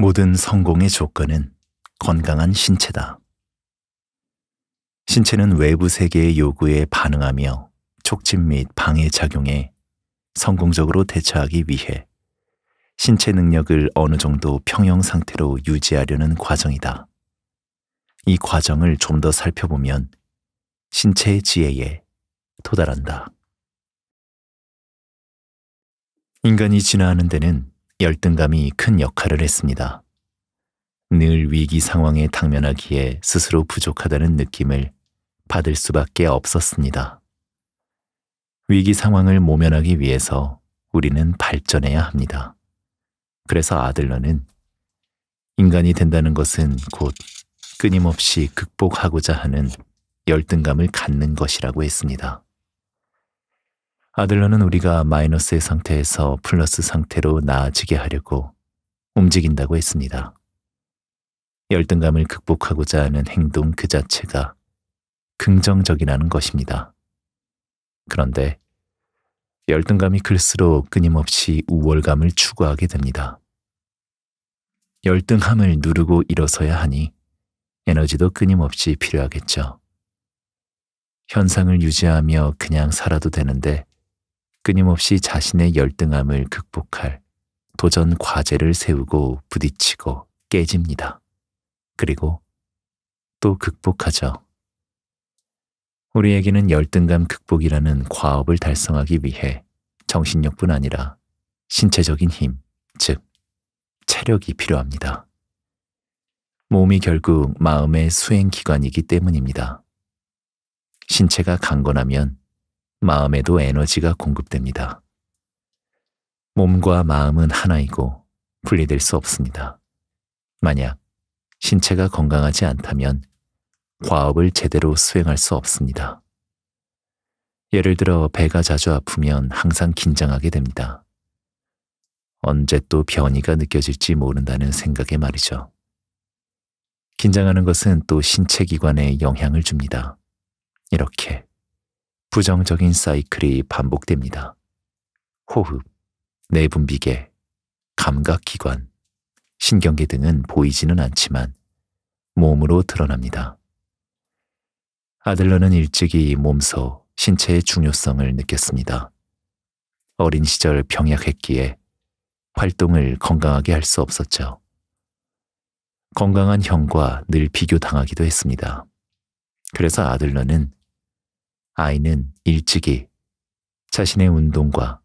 모든 성공의 조건은 건강한 신체다. 신체는 외부 세계의 요구에 반응하며 촉진 및 방해 작용에 성공적으로 대처하기 위해 신체 능력을 어느 정도 평형 상태로 유지하려는 과정이다. 이 과정을 좀 더 살펴보면 신체의 지혜에 도달한다. 인간이 진화하는 데는 열등감이 큰 역할을 했습니다. 늘 위기 상황에 당면하기에 스스로 부족하다는 느낌을 받을 수밖에 없었습니다. 위기 상황을 모면하기 위해서 우리는 발전해야 합니다. 그래서 아들러는 인간이 된다는 것은 곧 끊임없이 극복하고자 하는 열등감을 갖는 것이라고 했습니다. 아들러는 우리가 마이너스의 상태에서 플러스 상태로 나아지게 하려고 움직인다고 했습니다. 열등감을 극복하고자 하는 행동 그 자체가 긍정적이라는 것입니다. 그런데 열등감이 클수록 끊임없이 우월감을 추구하게 됩니다. 열등함을 누르고 일어서야 하니 에너지도 끊임없이 필요하겠죠. 현상을 유지하며 그냥 살아도 되는데 끊임없이 자신의 열등함을 극복할 도전 과제를 세우고 부딪히고 깨집니다. 그리고 또 극복하죠. 우리에게는 열등감 극복이라는 과업을 달성하기 위해 정신력뿐 아니라 신체적인 힘, 즉 체력이 필요합니다. 몸이 결국 마음의 수행기관이기 때문입니다. 신체가 강건하면 마음에도 에너지가 공급됩니다. 몸과 마음은 하나이고 분리될 수 없습니다. 만약 신체가 건강하지 않다면 과업을 제대로 수행할 수 없습니다. 예를 들어 배가 자주 아프면 항상 긴장하게 됩니다. 언제 또 변이가 느껴질지 모른다는 생각에 말이죠. 긴장하는 것은 또 신체 기관에 영향을 줍니다. 이렇게 부정적인 사이클이 반복됩니다. 호흡, 내분비계, 감각기관, 신경계 등은 보이지는 않지만 몸으로 드러납니다. 아들러는 일찍이 몸소 신체의 중요성을 느꼈습니다. 어린 시절 병약했기에 활동을 건강하게 할 수 없었죠. 건강한 형과 늘 비교당하기도 했습니다. 그래서 아들러는 아이는 일찍이 자신의 운동과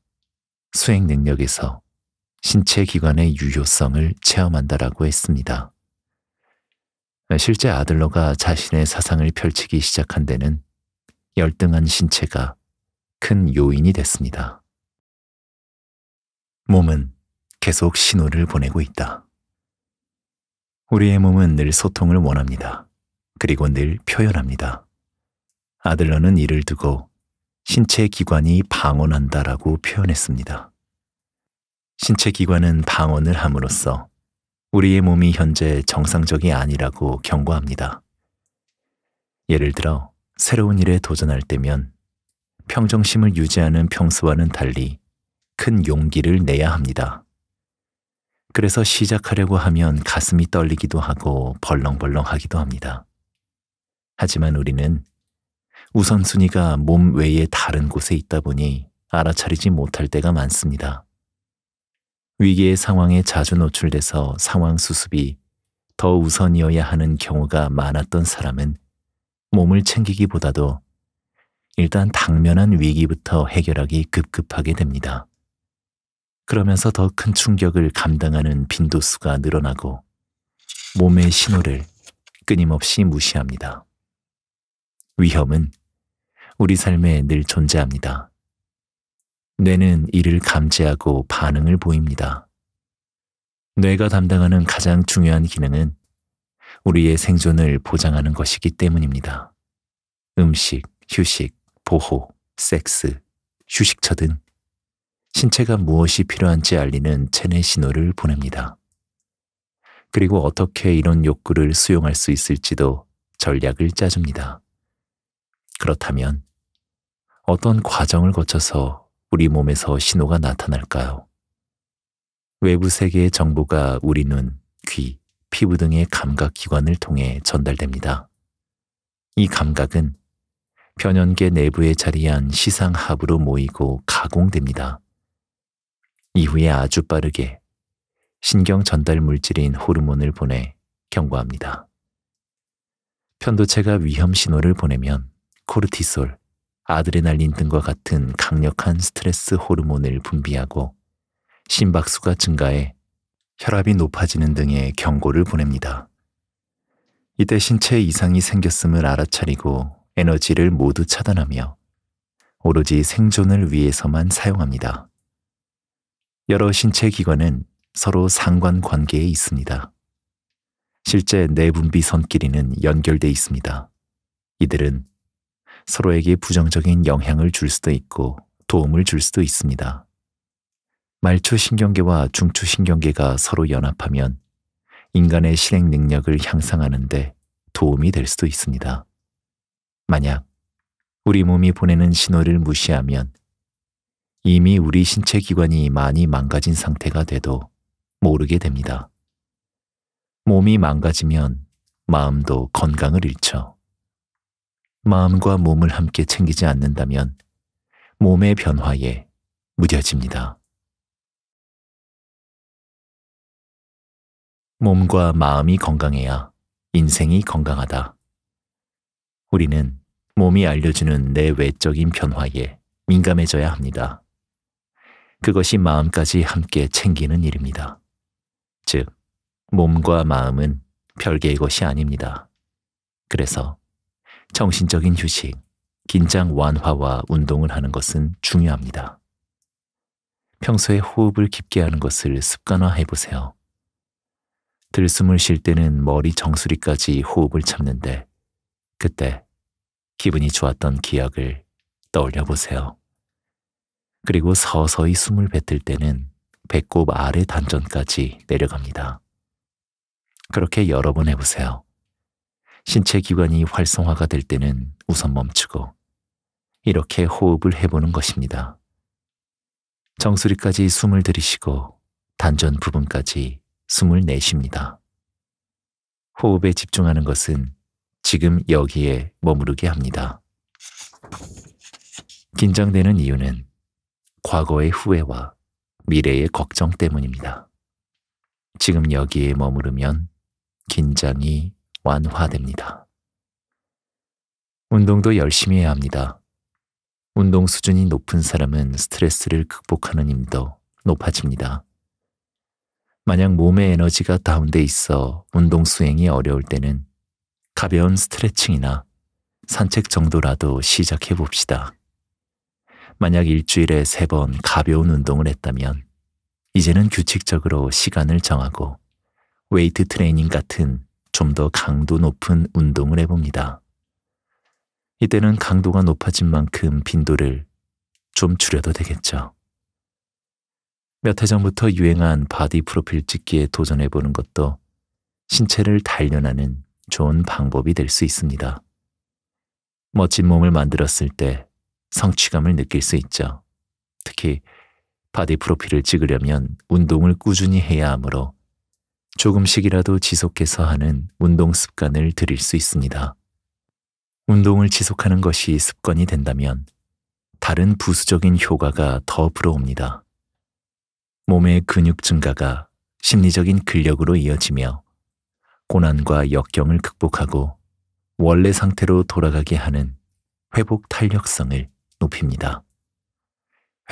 수행 능력에서 신체 기관의 유효성을 체험한다라고 했습니다. 실제 아들러가 자신의 사상을 펼치기 시작한 데는 열등한 신체가 큰 요인이 됐습니다. 몸은 계속 신호를 보내고 있다. 우리의 몸은 늘 소통을 원합니다. 그리고 늘 표현합니다. 아들러는 이를 두고 신체 기관이 방언한다라고 표현했습니다. 신체 기관은 방언을 함으로써 우리의 몸이 현재 정상적이 아니라고 경고합니다. 예를 들어 새로운 일에 도전할 때면 평정심을 유지하는 평소와는 달리 큰 용기를 내야 합니다. 그래서 시작하려고 하면 가슴이 떨리기도 하고 벌렁벌렁 하기도 합니다. 하지만 우리는 우선순위가 몸 외에 다른 곳에 있다 보니 알아차리지 못할 때가 많습니다. 위기의 상황에 자주 노출돼서 상황 수습이 더 우선이어야 하는 경우가 많았던 사람은 몸을 챙기기보다도 일단 당면한 위기부터 해결하기 급급하게 됩니다. 그러면서 더 큰 충격을 감당하는 빈도수가 늘어나고 몸의 신호를 끊임없이 무시합니다. 위험은 우리 삶에 늘 존재합니다. 뇌는 이를 감지하고 반응을 보입니다. 뇌가 담당하는 가장 중요한 기능은 우리의 생존을 보장하는 것이기 때문입니다. 음식, 휴식, 보호, 섹스, 휴식처 등 신체가 무엇이 필요한지 알리는 체내 신호를 보냅니다. 그리고 어떻게 이런 욕구를 수용할 수 있을지도 전략을 짜줍니다. 그렇다면 어떤 과정을 거쳐서 우리 몸에서 신호가 나타날까요? 외부 세계의 정보가 우리 눈, 귀, 피부 등의 감각기관을 통해 전달됩니다. 이 감각은 변연계 내부에 자리한 시상합으로 모이고 가공됩니다. 이후에 아주 빠르게 신경 전달 물질인 호르몬을 보내 경고합니다. 편도체가 위험 신호를 보내면 코르티솔, 아드레날린 등과 같은 강력한 스트레스 호르몬을 분비하고 심박수가 증가해 혈압이 높아지는 등의 경고를 보냅니다. 이때 신체 에 이상이 생겼음을 알아차리고 에너지를 모두 차단하며 오로지 생존을 위해서만 사용합니다. 여러 신체 기관은 서로 상관 관계에 있습니다. 실제 내분비선끼리는 연결돼 있습니다. 이들은 서로에게 부정적인 영향을 줄 수도 있고 도움을 줄 수도 있습니다. 말초신경계와 중추신경계가 서로 연합하면 인간의 실행 능력을 향상하는데 도움이 될 수도 있습니다. 만약 우리 몸이 보내는 신호를 무시하면 이미 우리 신체 기관이 많이 망가진 상태가 돼도 모르게 됩니다. 몸이 망가지면 마음도 건강을 잃죠. 마음과 몸을 함께 챙기지 않는다면 몸의 변화에 무뎌집니다. 몸과 마음이 건강해야 인생이 건강하다. 우리는 몸이 알려주는 내 외적인 변화에 민감해져야 합니다. 그것이 마음까지 함께 챙기는 일입니다. 즉, 몸과 마음은 별개의 것이 아닙니다. 그래서 정신적인 휴식, 긴장 완화와 운동을 하는 것은 중요합니다. 평소에 호흡을 깊게 하는 것을 습관화해 보세요. 들숨을 쉴 때는 머리 정수리까지 호흡을 참는데 그때 기분이 좋았던 기억을 떠올려 보세요. 그리고 서서히 숨을 뱉을 때는 배꼽 아래 단전까지 내려갑니다. 그렇게 여러 번 해보세요. 신체 기관이 활성화가 될 때는 우선 멈추고 이렇게 호흡을 해보는 것입니다. 정수리까지 숨을 들이쉬고 단전 부분까지 숨을 내쉽니다. 호흡에 집중하는 것은 지금 여기에 머무르게 합니다. 긴장되는 이유는 과거의 후회와 미래의 걱정 때문입니다. 지금 여기에 머무르면 긴장이 완화됩니다. 운동도 열심히 해야 합니다. 운동 수준이 높은 사람은 스트레스를 극복하는 힘도 높아집니다. 만약 몸의 에너지가 다운돼 있어 운동 수행이 어려울 때는 가벼운 스트레칭이나 산책 정도라도 시작해 봅시다. 만약 일주일에 세 번 가벼운 운동을 했다면 이제는 규칙적으로 시간을 정하고 웨이트 트레이닝 같은 좀더 강도 높은 운동을 해봅니다. 이때는 강도가 높아진 만큼 빈도를 좀 줄여도 되겠죠. 몇 해 전부터 유행한 바디 프로필 찍기에 도전해보는 것도 신체를 단련하는 좋은 방법이 될 수 있습니다. 멋진 몸을 만들었을 때 성취감을 느낄 수 있죠. 특히 바디 프로필을 찍으려면 운동을 꾸준히 해야 하므로 조금씩이라도 지속해서 하는 운동 습관을 들일 수 있습니다. 운동을 지속하는 것이 습관이 된다면 다른 부수적인 효과가 더 불어옵니다. 몸의 근육 증가가 심리적인 근력으로 이어지며 고난과 역경을 극복하고 원래 상태로 돌아가게 하는 회복 탄력성을 높입니다.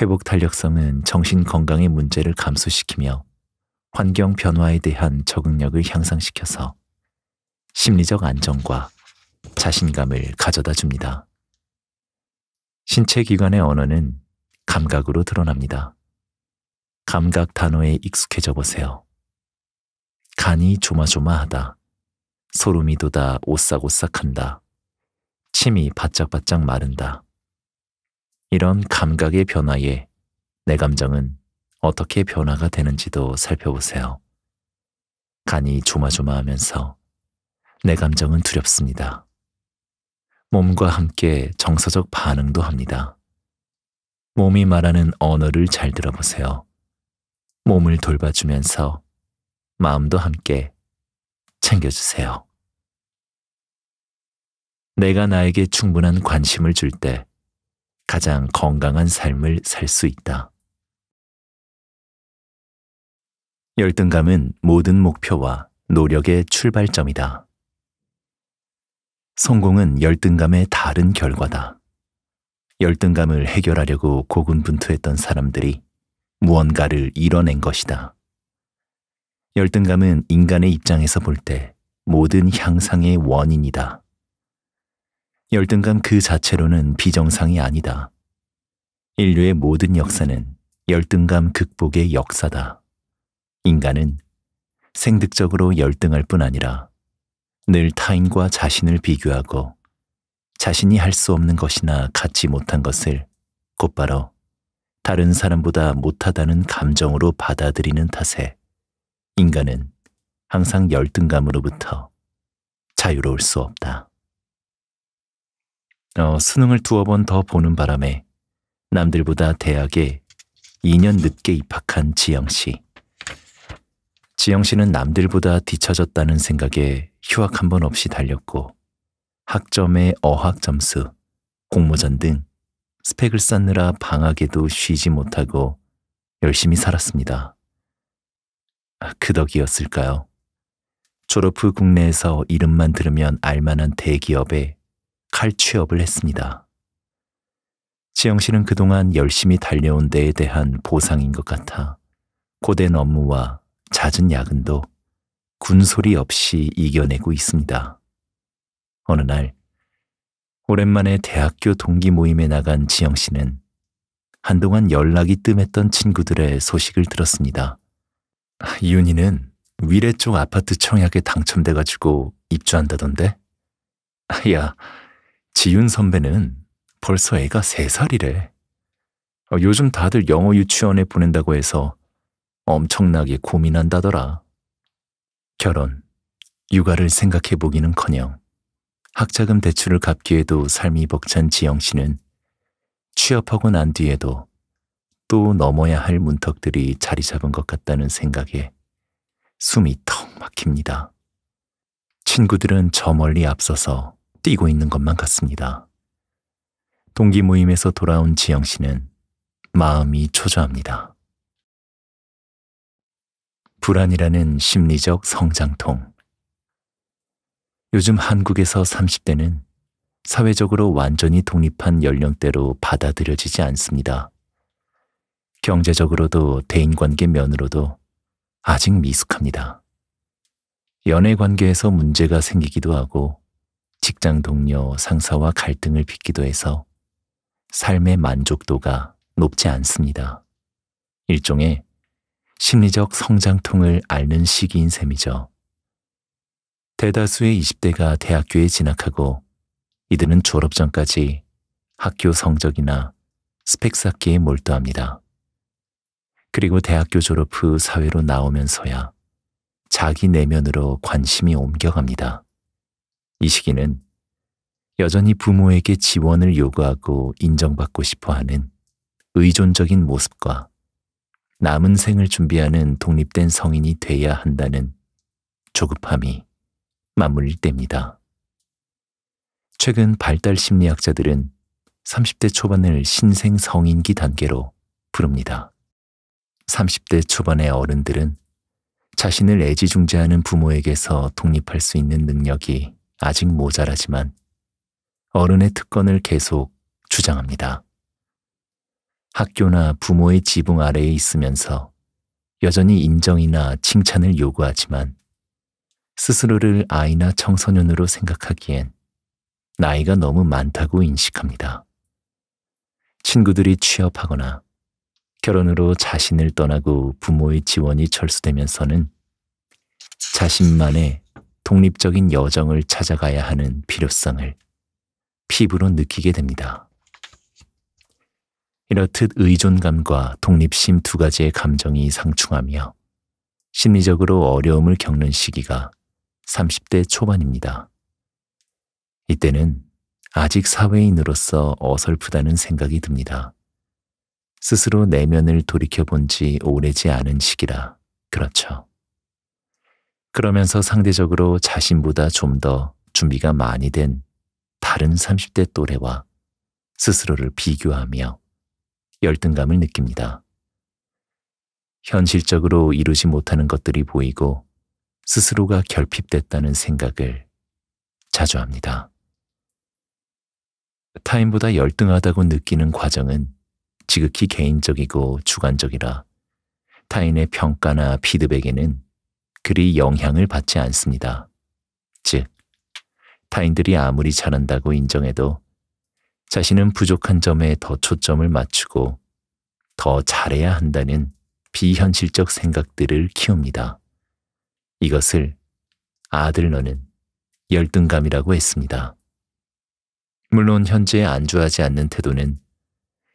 회복 탄력성은 정신 건강의 문제를 감소시키며 환경 변화에 대한 적응력을 향상시켜서 심리적 안정과 자신감을 가져다 줍니다. 신체 기관의 언어는 감각으로 드러납니다. 감각 단어에 익숙해져 보세요. 간이 조마조마하다. 소름이 돋아 오싹오싹한다. 침이 바짝바짝 마른다. 이런 감각의 변화에 내 감정은 어떻게 변화가 되는지도 살펴보세요. 간이 조마조마하면서 내 감정은 두렵습니다. 몸과 함께 정서적 반응도 합니다. 몸이 말하는 언어를 잘 들어보세요. 몸을 돌봐주면서 마음도 함께 챙겨주세요. 내가 나에게 충분한 관심을 줄 때 가장 건강한 삶을 살 수 있다. 열등감은 모든 목표와 노력의 출발점이다. 성공은 열등감의 다른 결과다. 열등감을 해결하려고 고군분투했던 사람들이 무언가를 이뤄낸 것이다. 열등감은 인간의 입장에서 볼 때 모든 향상의 원인이다. 열등감 그 자체로는 비정상이 아니다. 인류의 모든 역사는 열등감 극복의 역사다. 인간은 생득적으로 열등할 뿐 아니라 늘 타인과 자신을 비교하고 자신이 할 수 없는 것이나 갖지 못한 것을 곧바로 다른 사람보다 못하다는 감정으로 받아들이는 탓에 인간은 항상 열등감으로부터 자유로울 수 없다. 어, 수능을 두어 번 더 보는 바람에 남들보다 대학에 2년 늦게 입학한 지영 씨. 지영 씨는 남들보다 뒤처졌다는 생각에 휴학 한 번 없이 달렸고 학점에 어학 점수, 공모전 등 스펙을 쌓느라 방학에도 쉬지 못하고 열심히 살았습니다. 아, 그 덕이었을까요? 졸업 후 국내에서 이름만 들으면 알만한 대기업에 칼취업을 했습니다. 지영 씨는 그동안 열심히 달려온 데에 대한 보상인 것 같아 고된 업무와 잦은 야근도 군소리 없이 이겨내고 있습니다. 어느 날 오랜만에 대학교 동기 모임에 나간 지영 씨는 한동안 연락이 뜸했던 친구들의 소식을 들었습니다. 아, 이윤희는 위례 쪽 아파트 청약에 당첨돼가지고 입주한다던데? 아, 야, 지윤 선배는 벌써 애가 세살이래 어, 요즘 다들 영어 유치원에 보낸다고 해서 엄청나게 고민한다더라. 결혼, 육아를 생각해 보기는커녕 학자금 대출을 갚기에도 삶이 벅찬 지영 씨는 취업하고 난 뒤에도 또 넘어야 할 문턱들이 자리 잡은 것 같다는 생각에 숨이 턱 막힙니다. 친구들은 저 멀리 앞서서 뛰고 있는 것만 같습니다. 동기 모임에서 돌아온 지영 씨는 마음이 초조합니다. 불안이라는 심리적 성장통. 요즘 한국에서 30대는 사회적으로 완전히 독립한 연령대로 받아들여지지 않습니다. 경제적으로도 대인관계 면으로도 아직 미숙합니다. 연애 관계에서 문제가 생기기도 하고 직장 동료, 상사와 갈등을 빚기도 해서 삶의 만족도가 높지 않습니다. 일종의 심리적 성장통을 앓는 시기인 셈이죠. 대다수의 20대가 대학교에 진학하고 이들은 졸업 전까지 학교 성적이나 스펙 쌓기에 몰두합니다. 그리고 대학교 졸업 후 사회로 나오면서야 자기 내면으로 관심이 옮겨갑니다. 이 시기는 여전히 부모에게 지원을 요구하고 인정받고 싶어 하는 의존적인 모습과 남은 생을 준비하는 독립된 성인이 돼야 한다는 조급함이 맞물릴 때입니다. 최근 발달 심리학자들은 30대 초반을 신생 성인기 단계로 부릅니다. 30대 초반의 어른들은 자신을 애지중지하는 부모에게서 독립할 수 있는 능력이 아직 모자라지만 어른의 특권을 계속 주장합니다. 학교나 부모의 지붕 아래에 있으면서 여전히 인정이나 칭찬을 요구하지만 스스로를 아이나 청소년으로 생각하기엔 나이가 너무 많다고 인식합니다. 친구들이 취업하거나 결혼으로 자신을 떠나고 부모의 지원이 철수되면서는 자신만의 독립적인 여정을 찾아가야 하는 필요성을 피부로 느끼게 됩니다. 이렇듯 의존감과 독립심 두 가지의 감정이 상충하며 심리적으로 어려움을 겪는 시기가 30대 초반입니다. 이때는 아직 사회인으로서 어설프다는 생각이 듭니다. 스스로 내면을 돌이켜본 지 오래지 않은 시기라 그렇죠. 그러면서 상대적으로 자신보다 좀 더 준비가 많이 된 다른 30대 또래와 스스로를 비교하며 열등감을 느낍니다. 현실적으로 이루지 못하는 것들이 보이고 스스로가 결핍됐다는 생각을 자주 합니다. 타인보다 열등하다고 느끼는 과정은 지극히 개인적이고 주관적이라 타인의 평가나 피드백에는 그리 영향을 받지 않습니다. 즉, 타인들이 아무리 잘한다고 인정해도 자신은 부족한 점에 더 초점을 맞추고 더 잘해야 한다는 비현실적 생각들을 키웁니다. 이것을 아들너는 열등감이라고 했습니다. 물론 현재 안주하지 않는 태도는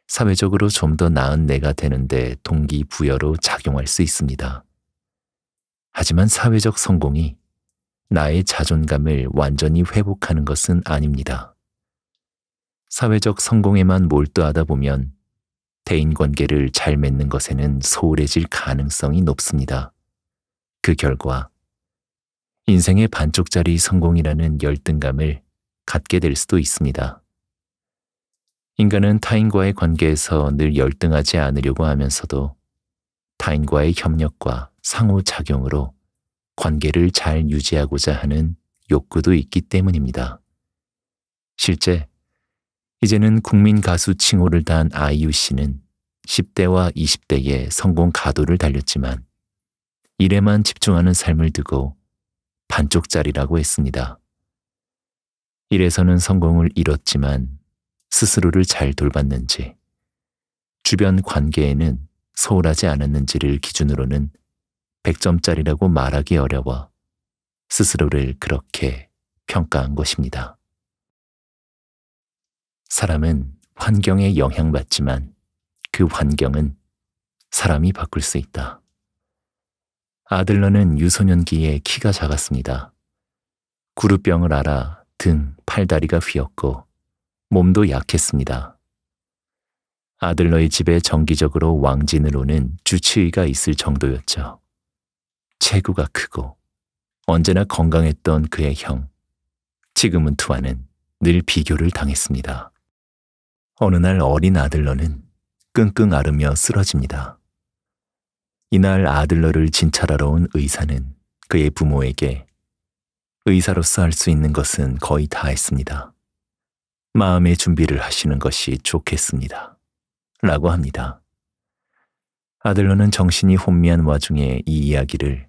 사회적으로 좀 더 나은 내가 되는데 동기부여로 작용할 수 있습니다. 하지만 사회적 성공이 나의 자존감을 완전히 회복하는 것은 아닙니다. 사회적 성공에만 몰두하다 보면 대인관계를 잘 맺는 것에는 소홀해질 가능성이 높습니다. 그 결과 인생의 반쪽짜리 성공이라는 열등감을 갖게 될 수도 있습니다. 인간은 타인과의 관계에서 늘 열등하지 않으려고 하면서도 타인과의 협력과 상호작용으로 관계를 잘 유지하고자 하는 욕구도 있기 때문입니다. 실제 이제는 국민 가수 칭호를 단 아이유 씨는 10대와 20대의 성공 가도를 달렸지만 일에만 집중하는 삶을 두고 반쪽짜리라고 했습니다. 일에서는 성공을 잃었지만 스스로를 잘 돌봤는지 주변 관계에는 소홀하지 않았는지를 기준으로는 100점짜리라고 말하기 어려워 스스로를 그렇게 평가한 것입니다. 사람은 환경에 영향받지만 그 환경은 사람이 바꿀 수 있다. 아들러는 유소년기에 키가 작았습니다. 구루병을 알아 등, 팔다리가 휘었고 몸도 약했습니다. 아들러의 집에 정기적으로 왕진을 오는 주치의가 있을 정도였죠. 체구가 크고 언제나 건강했던 그의 형, 지금은 투와는 늘 비교를 당했습니다. 어느 날 어린 아들러는 끙끙 앓으며 쓰러집니다. 이날 아들러를 진찰하러 온 의사는 그의 부모에게 의사로서 할 수 있는 것은 거의 다 했습니다. 마음의 준비를 하시는 것이 좋겠습니다. 라고 합니다. 아들러는 정신이 혼미한 와중에 이 이야기를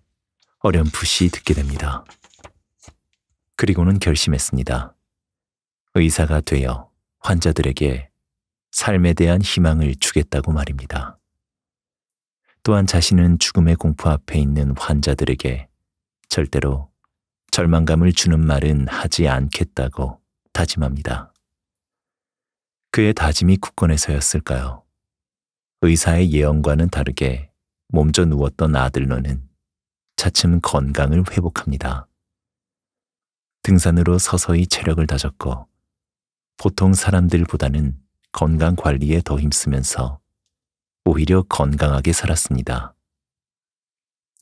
어렴풋이 듣게 됩니다. 그리고는 결심했습니다. 의사가 되어 환자들에게 삶에 대한 희망을 주겠다고 말입니다. 또한 자신은 죽음의 공포 앞에 있는 환자들에게 절대로 절망감을 주는 말은 하지 않겠다고 다짐합니다. 그의 다짐이 굳건해서였을까요? 의사의 예언과는 다르게 몸져 누웠던 아들로는 차츰 건강을 회복합니다. 등산으로 서서히 체력을 다졌고 보통 사람들보다는 건강 관리에 더 힘쓰면서 오히려 건강하게 살았습니다.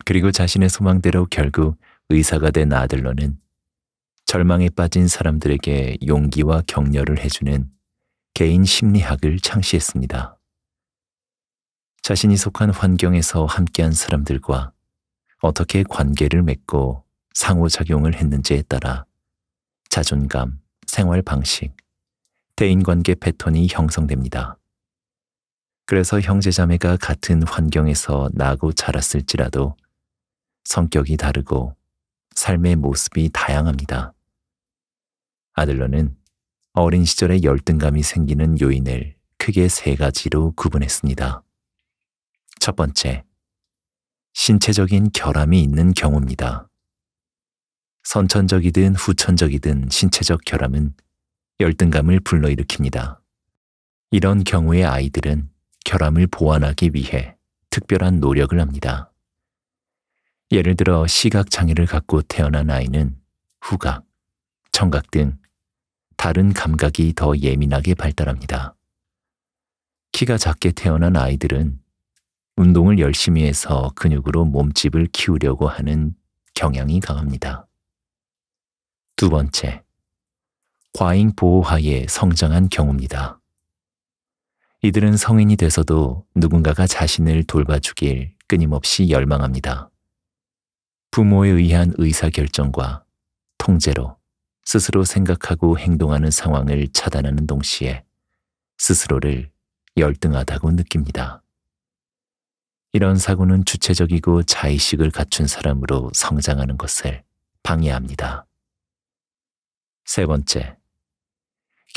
그리고 자신의 소망대로 결국 의사가 된 아들러는 절망에 빠진 사람들에게 용기와 격려를 해주는 개인 심리학을 창시했습니다. 자신이 속한 환경에서 함께한 사람들과 어떻게 관계를 맺고 상호작용을 했는지에 따라 자존감, 생활 방식, 대인관계 패턴이 형성됩니다. 그래서 형제자매가 같은 환경에서 나고 자랐을지라도 성격이 다르고 삶의 모습이 다양합니다. 아들러는 어린 시절에 열등감이 생기는 요인을 크게 세 가지로 구분했습니다. 첫 번째, 신체적인 결함이 있는 경우입니다. 선천적이든 후천적이든 신체적 결함은 열등감을 불러일으킵니다. 이런 경우의 아이들은 결함을 보완하기 위해 특별한 노력을 합니다. 예를 들어 시각장애를 갖고 태어난 아이는 후각, 청각 등 다른 감각이 더 예민하게 발달합니다. 키가 작게 태어난 아이들은 운동을 열심히 해서 근육으로 몸집을 키우려고 하는 경향이 강합니다. 두 번째, 과잉 보호하에 성장한 경우입니다. 이들은 성인이 돼서도 누군가가 자신을 돌봐주길 끊임없이 열망합니다. 부모에 의한 의사결정과 통제로 스스로 생각하고 행동하는 상황을 차단하는 동시에 스스로를 열등하다고 느낍니다. 이런 사고는 주체적이고 자의식을 갖춘 사람으로 성장하는 것을 방해합니다. 세 번째,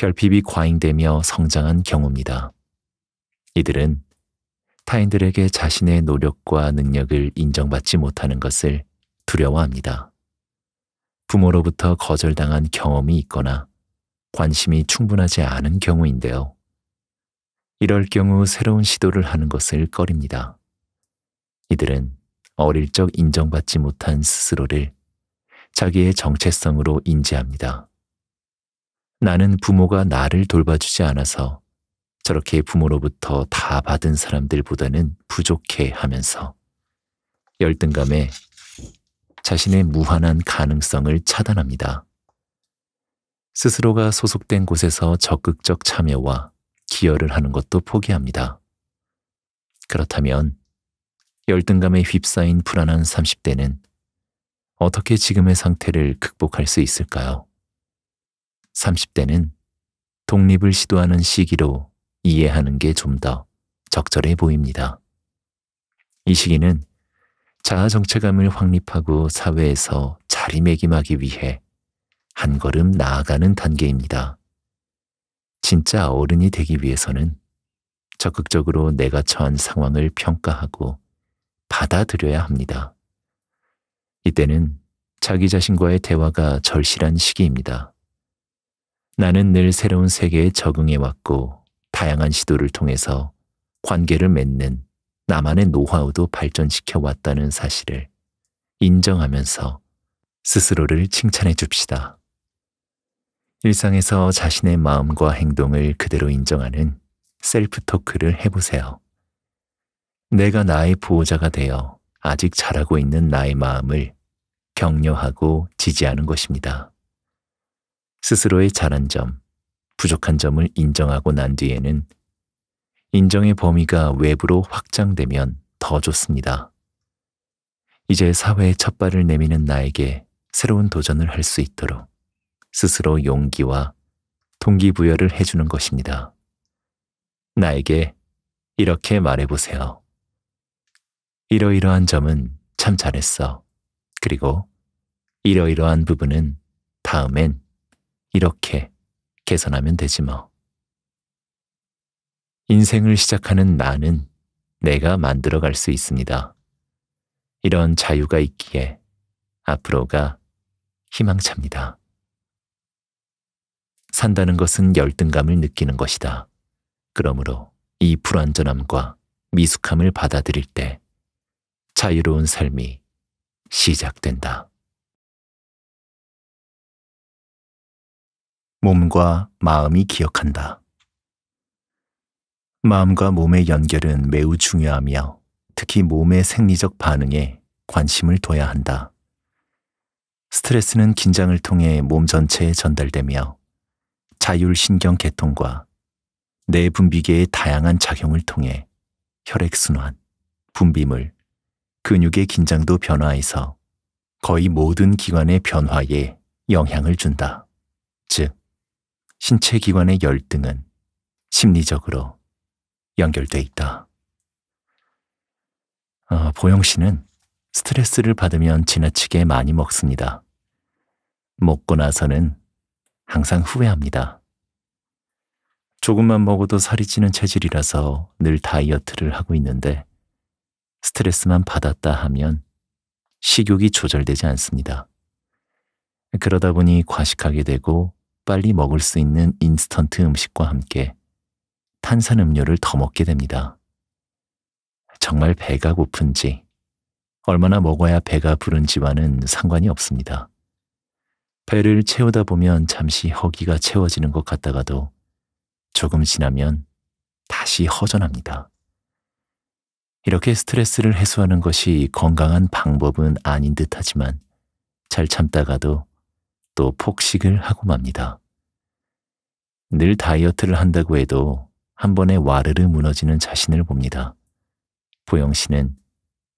결핍이 과잉되며 성장한 경우입니다. 이들은 타인들에게 자신의 노력과 능력을 인정받지 못하는 것을 두려워합니다. 부모로부터 거절당한 경험이 있거나 관심이 충분하지 않은 경우인데요. 이럴 경우 새로운 시도를 하는 것을 꺼립니다. 이들은 어릴 적 인정받지 못한 스스로를 자기의 정체성으로 인지합니다. 나는 부모가 나를 돌봐주지 않아서 저렇게 부모로부터 다 받은 사람들보다는 부족해 하면서 열등감에 자신의 무한한 가능성을 차단합니다. 스스로가 소속된 곳에서 적극적 참여와 기여를 하는 것도 포기합니다. 그렇다면 열등감에 휩싸인 불안한 30대는 어떻게 지금의 상태를 극복할 수 있을까요? 30대는 독립을 시도하는 시기로 이해하는 게 좀 더 적절해 보입니다. 이 시기는 자아 정체감을 확립하고 사회에서 자리매김하기 위해 한 걸음 나아가는 단계입니다. 진짜 어른이 되기 위해서는 적극적으로 내가 처한 상황을 평가하고 받아들여야 합니다. 이때는 자기 자신과의 대화가 절실한 시기입니다. 나는 늘 새로운 세계에 적응해왔고 다양한 시도를 통해서 관계를 맺는 나만의 노하우도 발전시켜 왔다는 사실을 인정하면서 스스로를 칭찬해 줍시다. 일상에서 자신의 마음과 행동을 그대로 인정하는 셀프 토크를 해보세요. 내가 나의 보호자가 되어 아직 자라고 있는 나의 마음을 격려하고 지지하는 것입니다. 스스로의 잘한 점, 부족한 점을 인정하고 난 뒤에는 인정의 범위가 외부로 확장되면 더 좋습니다. 이제 사회에 첫발을 내미는 나에게 새로운 도전을 할 수 있도록 스스로 용기와 동기부여를 해주는 것입니다. 나에게 이렇게 말해보세요. 이러이러한 점은 참 잘했어. 그리고 이러이러한 부분은 다음엔 이렇게 개선하면 되지 뭐. 인생을 시작하는 나는 내가 만들어갈 수 있습니다. 이런 자유가 있기에 앞으로가 희망찹니다. 산다는 것은 열등감을 느끼는 것이다. 그러므로 이 불완전함과 미숙함을 받아들일 때 자유로운 삶이 시작된다. 몸과 마음이 기억한다. 마음과 몸의 연결은 매우 중요하며 특히 몸의 생리적 반응에 관심을 둬야 한다. 스트레스는 긴장을 통해 몸 전체에 전달되며 자율신경 개통과뇌 분비계의 다양한 작용을 통해 혈액순환, 분비물, 근육의 긴장도 변화해서 거의 모든 기관의 변화에 영향을 준다. 즉, 신체 기관의 열등은 심리적으로 연결돼 있다. 아, 보영 씨는 스트레스를 받으면 지나치게 많이 먹습니다. 먹고 나서는 항상 후회합니다. 조금만 먹어도 살이 찌는 체질이라서 늘 다이어트를 하고 있는데 스트레스만 받았다 하면 식욕이 조절되지 않습니다. 그러다 보니 과식하게 되고 빨리 먹을 수 있는 인스턴트 음식과 함께 탄산음료를 더 먹게 됩니다. 정말 배가 고픈지 얼마나 먹어야 배가 부른지와는 상관이 없습니다. 배를 채우다 보면 잠시 허기가 채워지는 것 같다가도 조금 지나면 다시 허전합니다. 이렇게 스트레스를 해소하는 것이 건강한 방법은 아닌 듯 하지만 잘 참다가도 또 폭식을 하고 맙니다. 늘 다이어트를 한다고 해도 한 번에 와르르 무너지는 자신을 봅니다. 보영 씨는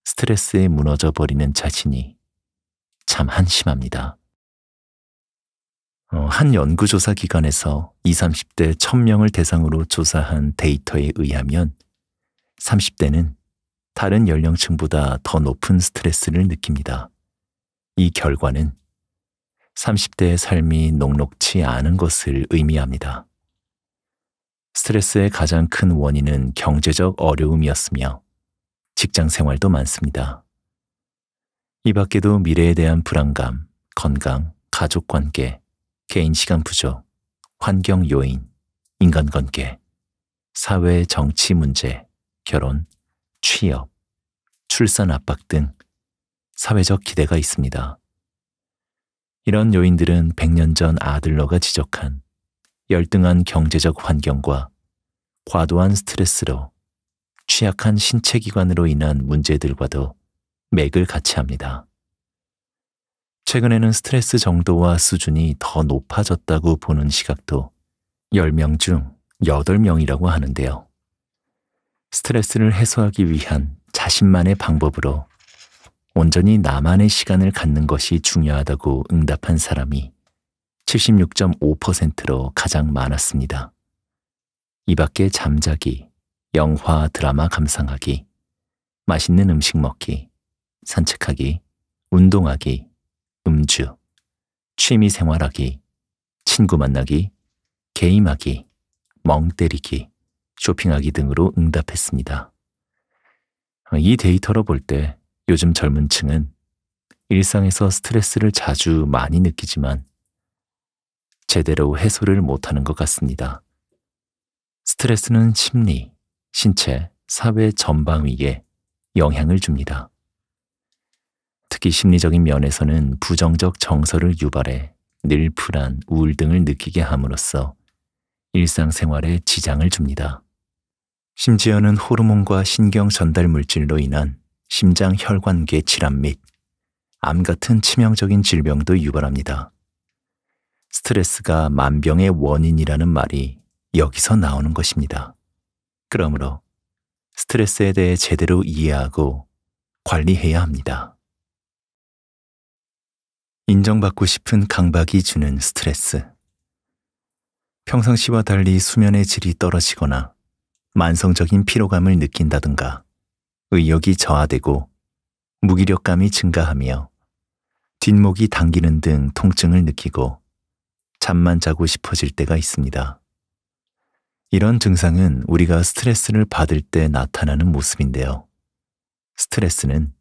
스트레스에 무너져 버리는 자신이 참 한심합니다. 어, 한 연구조사 기관에서 20, 30대 1000명을 대상으로 조사한 데이터에 의하면 30대는 다른 연령층보다 더 높은 스트레스를 느낍니다. 이 결과는 30대의 삶이 녹록치 않은 것을 의미합니다. 스트레스의 가장 큰 원인은 경제적 어려움이었으며 직장 생활도 많습니다. 이 밖에도 미래에 대한 불안감, 건강, 가족 관계, 개인 시간 부족, 환경 요인, 인간 관계, 사회 정치 문제, 결혼, 취업, 출산 압박 등 사회적 기대가 있습니다. 이런 요인들은 100년 전 아들러가 지적한 열등한 경제적 환경과 과도한 스트레스로 취약한 신체기관으로 인한 문제들과도 맥을 같이 합니다. 최근에는 스트레스 정도와 수준이 더 높아졌다고 보는 시각도 10명 중 8명이라고 하는데요. 스트레스를 해소하기 위한 자신만의 방법으로 온전히 나만의 시간을 갖는 것이 중요하다고 응답한 사람이 76.5%로 가장 많았습니다. 이 밖에 잠자기, 영화, 드라마 감상하기, 맛있는 음식 먹기, 산책하기, 운동하기, 음주, 취미 생활하기, 친구 만나기, 게임하기, 멍 때리기, 쇼핑하기 등으로 응답했습니다. 이 데이터로 볼때 요즘 젊은 층은 일상에서 스트레스를 자주 많이 느끼지만 제대로 해소를 못하는 것 같습니다. 스트레스는 심리, 신체, 사회 전방위에 영향을 줍니다. 특히 심리적인 면에서는 부정적 정서를 유발해 늘 불안, 우울 등을 느끼게 함으로써 일상생활에 지장을 줍니다. 심지어는 호르몬과 신경 전달 물질로 인한 심장 혈관계 질환 및 암 같은 치명적인 질병도 유발합니다. 스트레스가 만병의 원인이라는 말이 여기서 나오는 것입니다. 그러므로 스트레스에 대해 제대로 이해하고 관리해야 합니다. 인정받고 싶은 강박이 주는 스트레스. 평상시와 달리 수면의 질이 떨어지거나 만성적인 피로감을 느낀다든가 의욕이 저하되고 무기력감이 증가하며 뒷목이 당기는 등 통증을 느끼고 잠만 자고 싶어질 때가 있습니다. 이런 증상은 우리가 스트레스를 받을 때 나타나는 모습인데요. 스트레스는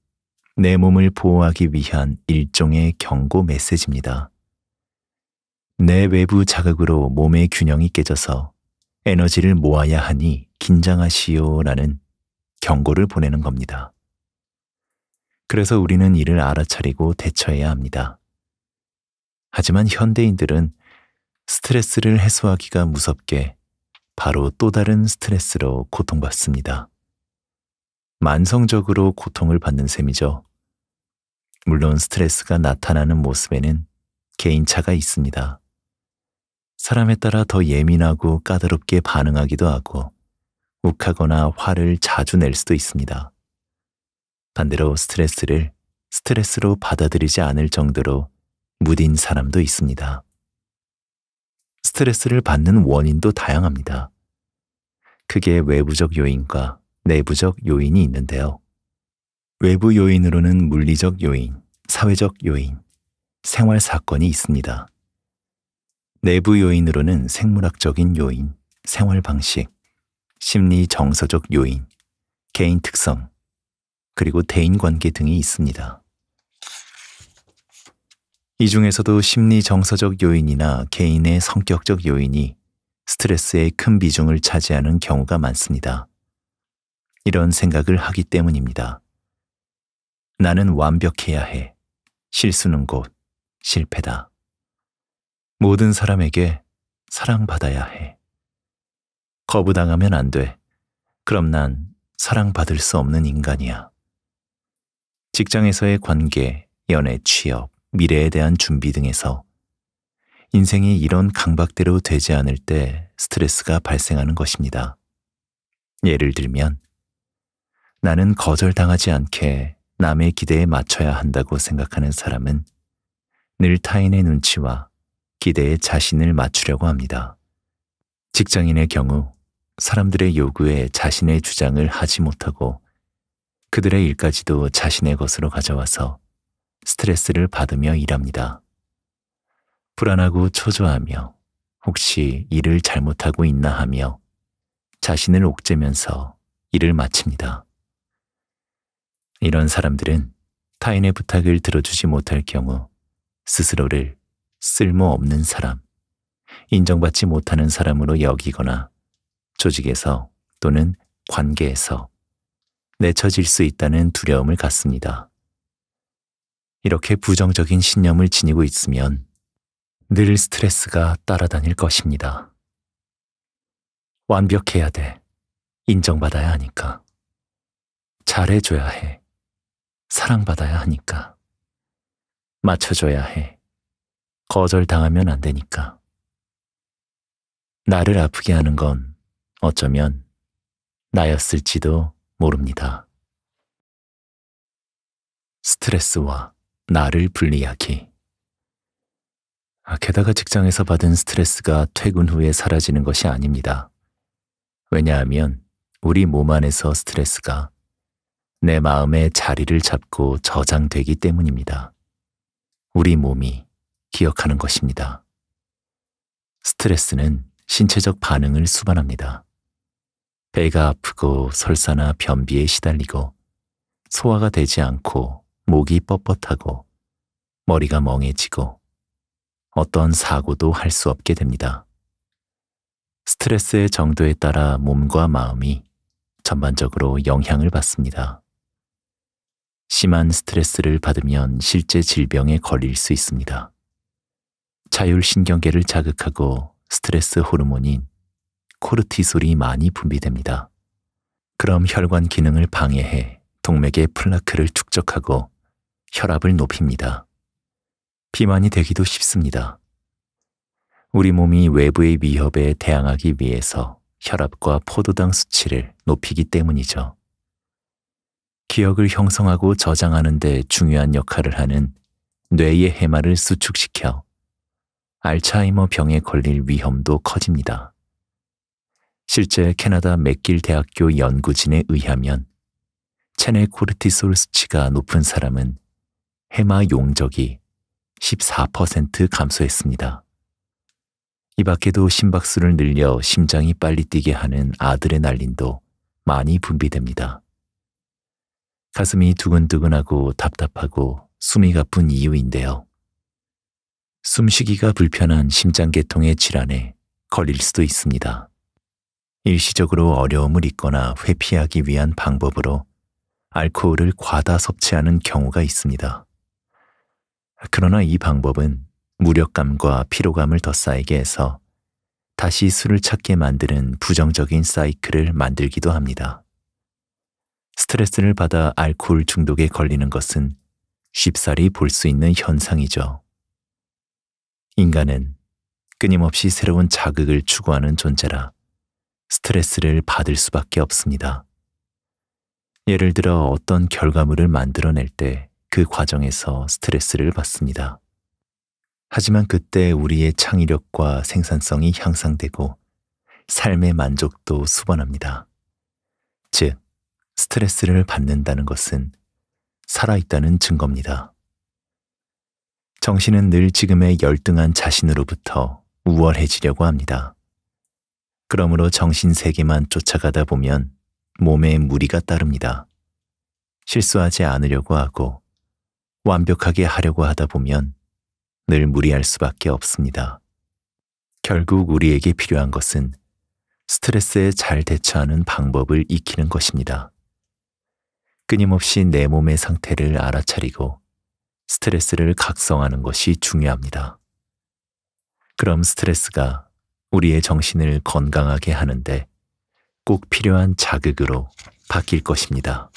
내 몸을 보호하기 위한 일종의 경고 메시지입니다. 내 외부 자극으로 몸의 균형이 깨져서 에너지를 모아야 하니 긴장하시오라는 경고를 보내는 겁니다. 그래서 우리는 이를 알아차리고 대처해야 합니다. 하지만 현대인들은 스트레스를 해소하기가 무섭게 바로 또 다른 스트레스로 고통받습니다. 만성적으로 고통을 받는 셈이죠. 물론 스트레스가 나타나는 모습에는 개인차가 있습니다. 사람에 따라 더 예민하고 까다롭게 반응하기도 하고 욱하거나 화를 자주 낼 수도 있습니다. 반대로 스트레스를 스트레스로 받아들이지 않을 정도로 무딘 사람도 있습니다. 스트레스를 받는 원인도 다양합니다. 크게 외부적 요인과 내부적 요인이 있는데요. 외부 요인으로는 물리적 요인, 사회적 요인, 생활 사건이 있습니다. 내부 요인으로는 생물학적인 요인, 생활 방식, 심리 정서적 요인, 개인 특성, 그리고 대인 관계 등이 있습니다. 이 중에서도 심리 정서적 요인이나 개인의 성격적 요인이 스트레스의 큰 비중을 차지하는 경우가 많습니다. 이런 생각을 하기 때문입니다. 나는 완벽해야 해. 실수는 곧 실패다. 모든 사람에게 사랑받아야 해. 거부당하면 안 돼. 그럼 난 사랑받을 수 없는 인간이야. 직장에서의 관계, 연애, 취업, 미래에 대한 준비 등에서 인생이 이런 강박대로 되지 않을 때 스트레스가 발생하는 것입니다. 예를 들면 나는 거절당하지 않게 남의 기대에 맞춰야 한다고 생각하는 사람은 늘 타인의 눈치와 기대에 자신을 맞추려고 합니다. 직장인의 경우 사람들의 요구에 자신의 주장을 하지 못하고 그들의 일까지도 자신의 것으로 가져와서 스트레스를 받으며 일합니다. 불안하고 초조하며 혹시 일을 잘못하고 있나 하며 자신을 옥죄면서 일을 마칩니다. 이런 사람들은 타인의 부탁을 들어주지 못할 경우 스스로를 쓸모없는 사람, 인정받지 못하는 사람으로 여기거나 조직에서 또는 관계에서 내쳐질 수 있다는 두려움을 갖습니다. 이렇게 부정적인 신념을 지니고 있으면 늘 스트레스가 따라다닐 것입니다. 완벽해야 돼. 인정받아야 하니까. 잘해줘야 해. 사랑받아야 하니까. 맞춰줘야 해. 거절당하면 안 되니까. 나를 아프게 하는 건 어쩌면 나였을지도 모릅니다. 스트레스와 나를 분리하기. 아, 게다가 직장에서 받은 스트레스가 퇴근 후에 사라지는 것이 아닙니다. 왜냐하면 우리 몸 안에서 스트레스가 내 마음에 자리를 잡고 저장되기 때문입니다. 우리 몸이 기억하는 것입니다. 스트레스는 신체적 반응을 수반합니다. 배가 아프고 설사나 변비에 시달리고 소화가 되지 않고 목이 뻣뻣하고 머리가 멍해지고 어떤 사고도 할 수 없게 됩니다. 스트레스의 정도에 따라 몸과 마음이 전반적으로 영향을 받습니다. 심한 스트레스를 받으면 실제 질병에 걸릴 수 있습니다. 자율신경계를 자극하고 스트레스 호르몬인 코르티솔이 많이 분비됩니다. 그럼 혈관 기능을 방해해 동맥의 플라크를 축적하고 혈압을 높입니다. 비만이 되기도 쉽습니다. 우리 몸이 외부의 위협에 대항하기 위해서 혈압과 포도당 수치를 높이기 때문이죠. 기억을 형성하고 저장하는 데 중요한 역할을 하는 뇌의 해마를 수축시켜 알츠하이머 병에 걸릴 위험도 커집니다. 실제 캐나다 맥길 대학교 연구진에 의하면 체내 코르티솔 수치가 높은 사람은 해마 용적이 14% 감소했습니다. 이 밖에도 심박수를 늘려 심장이 빨리 뛰게 하는 아드레날린도 많이 분비됩니다. 가슴이 두근두근하고 답답하고 숨이 가쁜 이유인데요. 숨쉬기가 불편한 심장계통의 질환에 걸릴 수도 있습니다. 일시적으로 어려움을 잊거나 회피하기 위한 방법으로 알코올을 과다 섭취하는 경우가 있습니다. 그러나 이 방법은 무력감과 피로감을 더 쌓이게 해서 다시 술을 찾게 만드는 부정적인 사이클을 만들기도 합니다. 스트레스를 받아 알코올 중독에 걸리는 것은 쉽사리 볼 수 있는 현상이죠. 인간은 끊임없이 새로운 자극을 추구하는 존재라 스트레스를 받을 수밖에 없습니다. 예를 들어 어떤 결과물을 만들어낼 때 그 과정에서 스트레스를 받습니다. 하지만 그때 우리의 창의력과 생산성이 향상되고 삶의 만족도 수반합니다. 즉, 스트레스를 받는다는 것은 살아있다는 증거입니다. 정신은 늘 지금의 열등한 자신으로부터 우월해지려고 합니다. 그러므로 정신 세계만 쫓아가다 보면 몸에 무리가 따릅니다. 실수하지 않으려고 하고 완벽하게 하려고 하다 보면 늘 무리할 수밖에 없습니다. 결국 우리에게 필요한 것은 스트레스에 잘 대처하는 방법을 익히는 것입니다. 끊임없이 내 몸의 상태를 알아차리고 스트레스를 각성하는 것이 중요합니다. 그럼 스트레스가 우리의 정신을 건강하게 하는데 꼭 필요한 자극으로 바뀔 것입니다.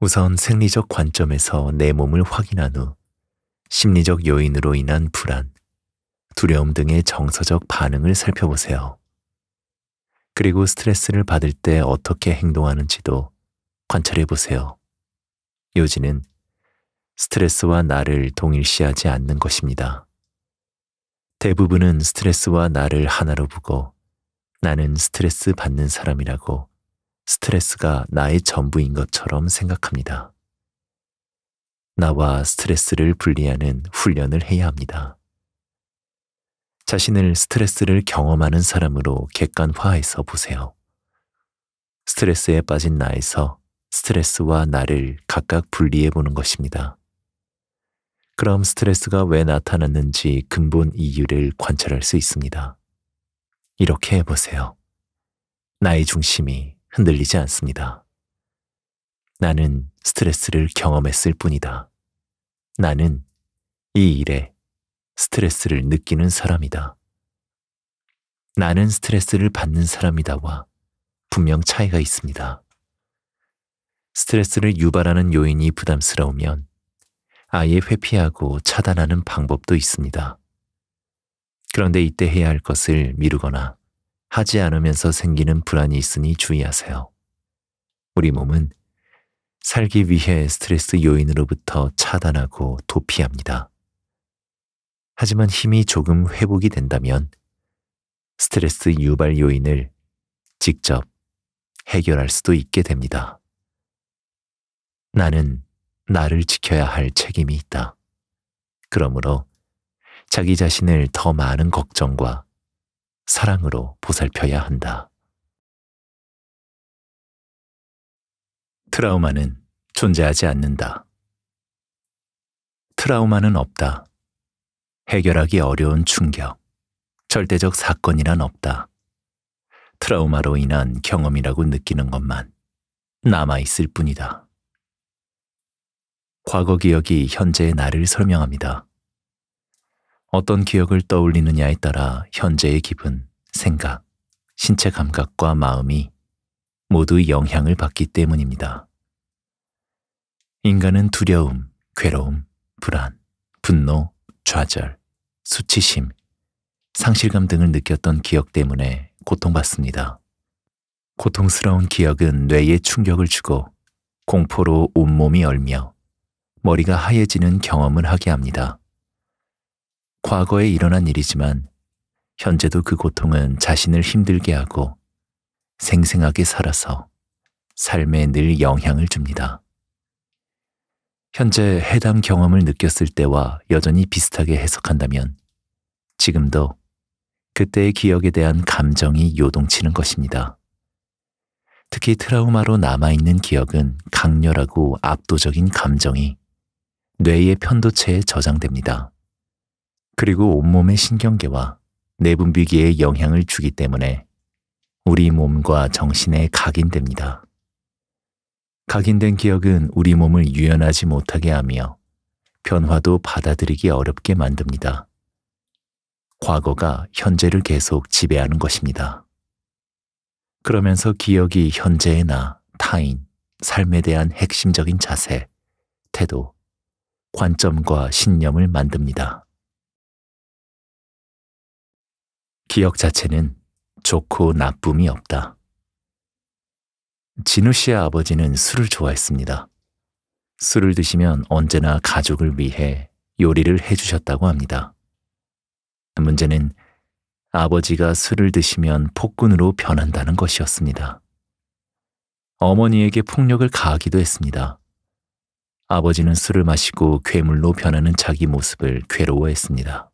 우선 생리적 관점에서 내 몸을 확인한 후 심리적 요인으로 인한 불안, 두려움 등의 정서적 반응을 살펴보세요. 그리고 스트레스를 받을 때 어떻게 행동하는지도 관찰해 보세요. 요지는 스트레스와 나를 동일시하지 않는 것입니다. 대부분은 스트레스와 나를 하나로 보고 나는 스트레스 받는 사람이라고 스트레스가 나의 전부인 것처럼 생각합니다. 나와 스트레스를 분리하는 훈련을 해야 합니다. 자신을 스트레스를 경험하는 사람으로 객관화해서 보세요. 스트레스에 빠진 나에서 스트레스와 나를 각각 분리해 보는 것입니다. 그럼 스트레스가 왜 나타났는지 근본 이유를 관찰할 수 있습니다. 이렇게 해보세요. 나의 중심이 흔들리지 않습니다. 나는 스트레스를 경험했을 뿐이다. 나는 이 일에 스트레스를 느끼는 사람이다. 나는 스트레스를 받는 사람이다와 분명 차이가 있습니다. 스트레스를 유발하는 요인이 부담스러우면 아예 회피하고 차단하는 방법도 있습니다. 그런데 이때 해야 할 것을 미루거나 하지 않으면서 생기는 불안이 있으니 주의하세요. 우리 몸은 살기 위해 스트레스 요인으로부터 차단하고 도피합니다. 하지만 힘이 조금 회복이 된다면 스트레스 유발 요인을 직접 해결할 수도 있게 됩니다. 나는 나를 지켜야 할 책임이 있다. 그러므로 자기 자신을 더 많은 걱정과 사랑으로 보살펴야 한다. 트라우마는 존재하지 않는다. 트라우마는 없다. 해결하기 어려운 충격, 절대적 사건이란 없다. 트라우마로 인한 경험이라고 느끼는 것만 남아있을 뿐이다. 과거 기억이 현재의 나를 설명합니다. 어떤 기억을 떠올리느냐에 따라 현재의 기분, 생각, 신체 감각과 마음이 모두 영향을 받기 때문입니다. 인간은 두려움, 괴로움, 불안, 분노, 좌절, 수치심, 상실감 등을 느꼈던 기억 때문에 고통받습니다. 고통스러운 기억은 뇌에 충격을 주고 공포로 온몸이 얼며 머리가 하얘지는 경험을 하게 합니다. 과거에 일어난 일이지만 현재도 그 고통은 자신을 힘들게 하고 생생하게 살아서 삶에 늘 영향을 줍니다. 현재 해당 경험을 느꼈을 때와 여전히 비슷하게 해석한다면 지금도 그때의 기억에 대한 감정이 요동치는 것입니다. 특히 트라우마로 남아있는 기억은 강렬하고 압도적인 감정이 뇌의 편도체에 저장됩니다. 그리고 온몸의 신경계와 내분비기에 영향을 주기 때문에 우리 몸과 정신에 각인됩니다. 각인된 기억은 우리 몸을 유연하지 못하게 하며 변화도 받아들이기 어렵게 만듭니다. 과거가 현재를 계속 지배하는 것입니다. 그러면서 기억이 현재의 나, 타인, 삶에 대한 핵심적인 자세, 태도, 관점과 신념을 만듭니다. 기억 자체는 좋고 나쁨이 없다. 진우 씨의 아버지는 술을 좋아했습니다. 술을 드시면 언제나 가족을 위해 요리를 해주셨다고 합니다. 문제는 아버지가 술을 드시면 폭군으로 변한다는 것이었습니다. 어머니에게 폭력을 가하기도 했습니다. 아버지는 술을 마시고 괴물로 변하는 자기 모습을 괴로워했습니다.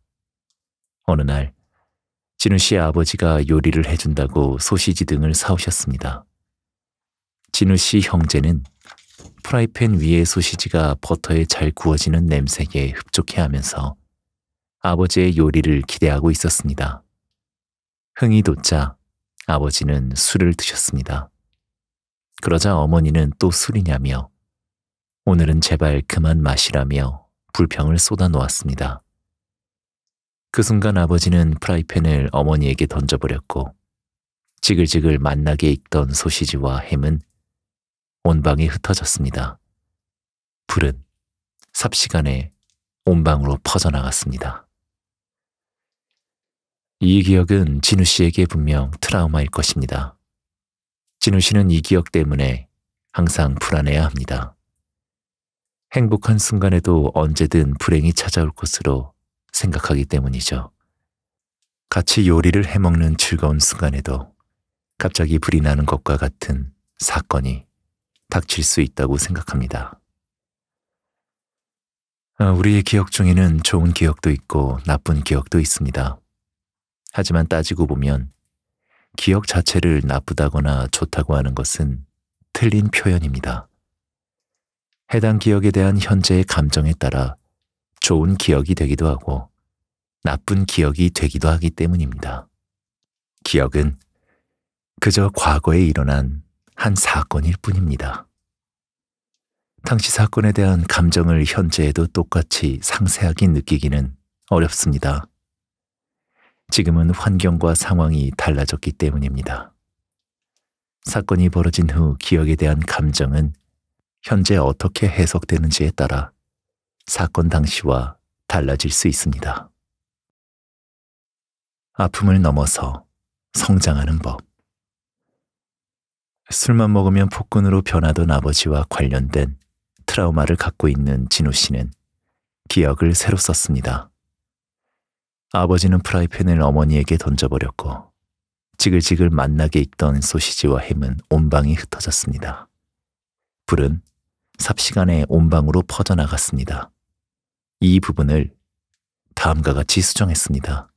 어느 날 진우 씨의 아버지가 요리를 해준다고 소시지 등을 사오셨습니다. 진우 씨 형제는 프라이팬 위에 소시지가 버터에 잘 구워지는 냄새에 흡족해하면서 아버지의 요리를 기대하고 있었습니다. 흥이 돋자 아버지는 술을 드셨습니다. 그러자 어머니는 또 술이냐며 오늘은 제발 그만 마시라며 불평을 쏟아놓았습니다. 그 순간 아버지는 프라이팬을 어머니에게 던져버렸고 지글지글 만나게 익던 소시지와 햄은 온방에 흩어졌습니다. 불은 삽시간에 온방으로 퍼져나갔습니다. 이 기억은 진우 씨에게 분명 트라우마일 것입니다. 진우 씨는 이 기억 때문에 항상 불안해야 합니다. 행복한 순간에도 언제든 불행이 찾아올 것으로 생각하기 때문이죠. 같이 요리를 해먹는 즐거운 순간에도 갑자기 불이 나는 것과 같은 사건이 닥칠 수 있다고 생각합니다. 아, 우리의 기억 중에는 좋은 기억도 있고 나쁜 기억도 있습니다. 하지만 따지고 보면 기억 자체를 나쁘다거나 좋다고 하는 것은 틀린 표현입니다. 해당 기억에 대한 현재의 감정에 따라 좋은 기억이 되기도 하고 나쁜 기억이 되기도 하기 때문입니다. 기억은 그저 과거에 일어난 한 사건일 뿐입니다. 당시 사건에 대한 감정을 현재에도 똑같이 상세하게 느끼기는 어렵습니다. 지금은 환경과 상황이 달라졌기 때문입니다. 사건이 벌어진 후 기억에 대한 감정은 현재 어떻게 해석되는지에 따라 사건 당시와 달라질 수 있습니다. 아픔을 넘어서 성장하는 법. 술만 먹으면 폭군으로 변하던 아버지와 관련된 트라우마를 갖고 있는 진우 씨는 기억을 새로 썼습니다. 아버지는 프라이팬을 어머니에게 던져버렸고 지글지글 만나게 익던 소시지와 햄은 온방이 흩어졌습니다. 불은 삽시간에 온방으로 퍼져나갔습니다. 이 부분을 다음과 같이 수정했습니다.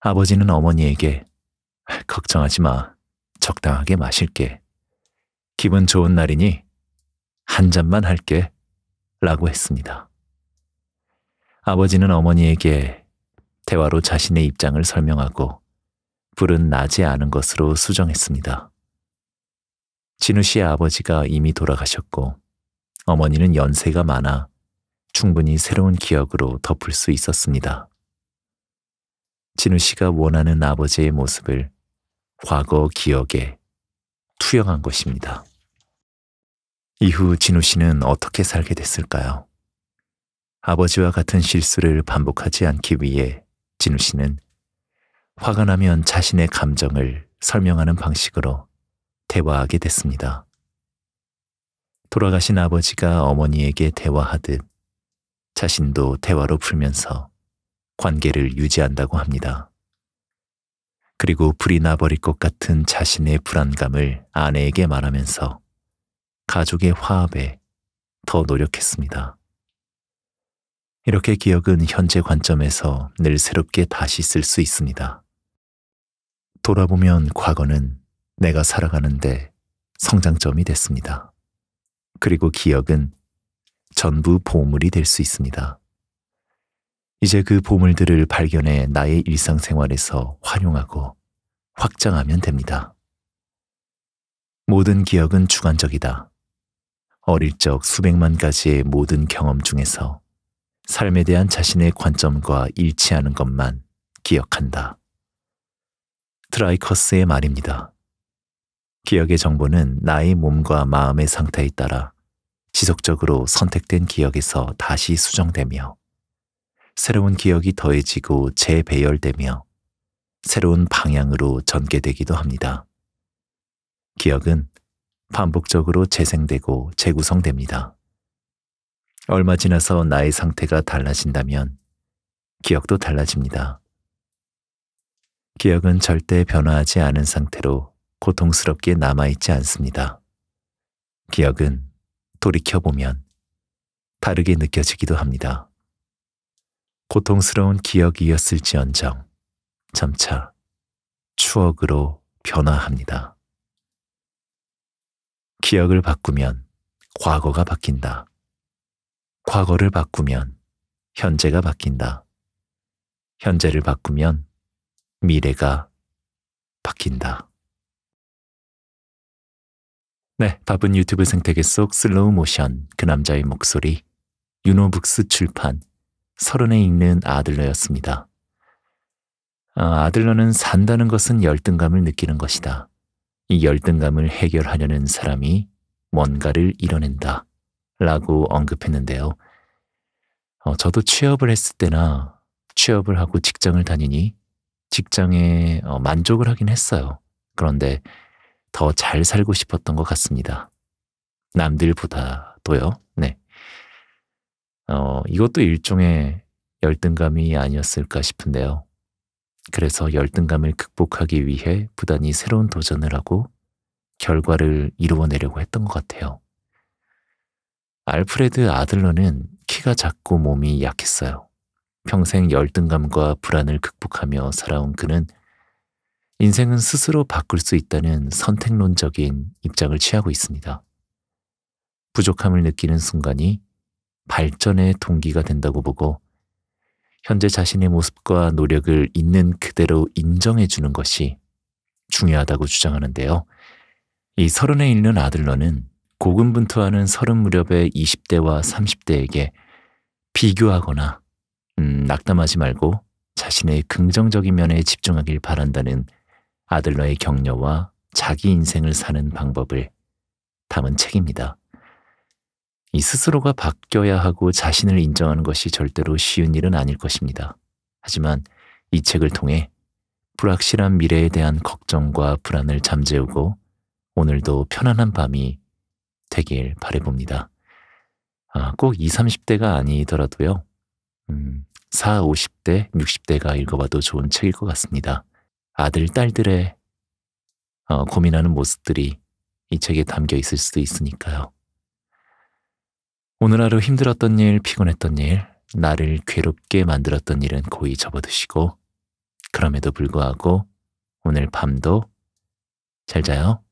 아버지는 어머니에게 걱정하지 마. 적당하게 마실게. 기분 좋은 날이니 한 잔만 할게. 라고 했습니다. 아버지는 어머니에게 대화로 자신의 입장을 설명하고 불은 나지 않은 것으로 수정했습니다. 진우 씨의 아버지가 이미 돌아가셨고 어머니는 연세가 많아 충분히 새로운 기억으로 덮을 수 있었습니다. 진우 씨가 원하는 아버지의 모습을 과거 기억에 투영한 것입니다. 이후 진우 씨는 어떻게 살게 됐을까요? 아버지와 같은 실수를 반복하지 않기 위해 진우 씨는 화가 나면 자신의 감정을 설명하는 방식으로 대화하게 됐습니다. 돌아가신 아버지가 어머니에게 대화하듯 자신도 대화로 풀면서 관계를 유지한다고 합니다. 그리고 불이 나버릴 것 같은 자신의 불안감을 아내에게 말하면서 가족의 화합에 더 노력했습니다. 이렇게 기억은 현재 관점에서 늘 새롭게 다시 쓸 수 있습니다. 돌아보면 과거는 내가 살아가는데 성장점이 됐습니다. 그리고 기억은 전부 보물이 될 수 있습니다. 이제 그 보물들을 발견해 나의 일상생활에서 활용하고 확장하면 됩니다. 모든 기억은 주관적이다. 어릴 적 수백만 가지의 모든 경험 중에서 삶에 대한 자신의 관점과 일치하는 것만 기억한다. 드라이커스의 말입니다. 기억의 정보는 나의 몸과 마음의 상태에 따라 지속적으로 선택된 기억에서 다시 수정되며 새로운 기억이 더해지고 재배열되며 새로운 방향으로 전개되기도 합니다. 기억은 반복적으로 재생되고 재구성됩니다. 얼마 지나서 나의 상태가 달라진다면 기억도 달라집니다. 기억은 절대 변화하지 않은 상태로 고통스럽게 남아있지 않습니다. 기억은 돌이켜보면 다르게 느껴지기도 합니다. 고통스러운 기억이었을지언정 점차 추억으로 변화합니다. 기억을 바꾸면 과거가 바뀐다. 과거를 바꾸면 현재가 바뀐다. 현재를 바꾸면 미래가 바뀐다. 네, 밥은 유튜브 생태계 속 슬로우 모션, 그 남자의 목소리, 유노북스 출판, 서른에 읽는 아들러였습니다. 아, 아들러는 산다는 것은 열등감을 느끼는 것이다. 이 열등감을 해결하려는 사람이 뭔가를 이뤄낸다. 라고 언급했는데요. 어, 저도 취업을 했을 때나 취업을 하고 직장을 다니니 직장에 어, 만족을 하긴 했어요. 그런데 더잘 살고 싶었던 것 같습니다. 남들보다도요. 네. 어, 이것도 일종의 열등감이 아니었을까 싶은데요. 그래서 열등감을 극복하기 위해 부단히 새로운 도전을 하고 결과를 이루어내려고 했던 것 같아요. 알프레드 아들러는 키가 작고 몸이 약했어요. 평생 열등감과 불안을 극복하며 살아온 그는 인생은 스스로 바꿀 수 있다는 선택론적인 입장을 취하고 있습니다. 부족함을 느끼는 순간이 발전의 동기가 된다고 보고 현재 자신의 모습과 노력을 있는 그대로 인정해 주는 것이 중요하다고 주장하는데요. 이 서른에 읽는 아들러는 고군분투하는 서른 무렵의 20대와 30대에게 비교하거나 음, 낙담하지 말고 자신의 긍정적인 면에 집중하길 바란다는 아들러의 격려와 자기 인생을 사는 방법을 담은 책입니다. 이 스스로가 바뀌어야 하고 자신을 인정하는 것이 절대로 쉬운 일은 아닐 것입니다. 하지만 이 책을 통해 불확실한 미래에 대한 걱정과 불안을 잠재우고 오늘도 편안한 밤이 되길 바래봅니다. 아, 꼭 20, 30대가 아니더라도요. 음, 4, 50대, 60대가 읽어봐도 좋은 책일 것 같습니다. 아들, 딸들의 어, 고민하는 모습들이 이 책에 담겨 있을 수도 있으니까요. 오늘 하루 힘들었던 일, 피곤했던 일, 나를 괴롭게 만들었던 일은 고이 접어두시고, 그럼에도 불구하고 오늘 밤도 잘 자요.